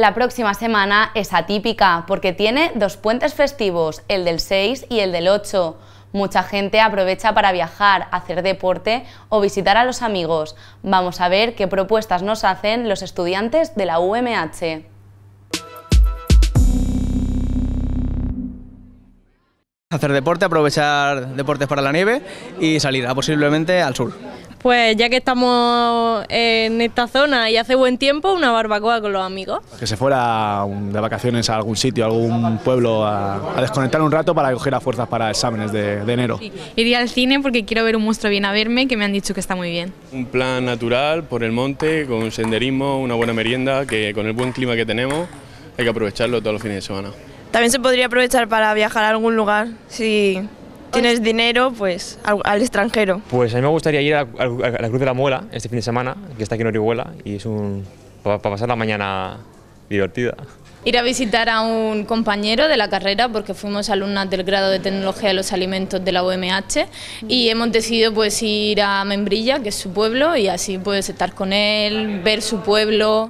La próxima semana es atípica porque tiene dos puentes festivos, el del 6 y el del 8. Mucha gente aprovecha para viajar, hacer deporte o visitar a los amigos. Vamos a ver qué propuestas nos hacen los estudiantes de la UMH. Hacer deporte, aprovechar deportes para la nieve y salir posiblemente al sur pues ya que estamos en esta zona y hace buen tiempo, una barbacoa con los amigos. Que se fuera de vacaciones a algún sitio, a algún pueblo, a, desconectar un rato para coger las fuerzas para exámenes de, enero. Iría al cine porque quiero ver un monstruo bien a verme, que me han dicho que está muy bien. Un plan natural por el monte, con senderismo, una buena merienda, que con el buen clima que tenemos hay que aprovecharlo todos los fines de semana. También se podría aprovechar para viajar a algún lugar, si sí tienes dinero, pues al, extranjero. Pues a mí me gustaría ir a, la Cruz de la Muela este fin de semana, que está aquí en Orihuela, y es un para pasar la mañana divertida. Ir a visitar a un compañero de la carrera porque fuimos alumnas del grado de Tecnología de los Alimentos de la UMH y hemos decidido pues ir a Membrilla, que es su pueblo, y así puedes estar con él, ver su pueblo.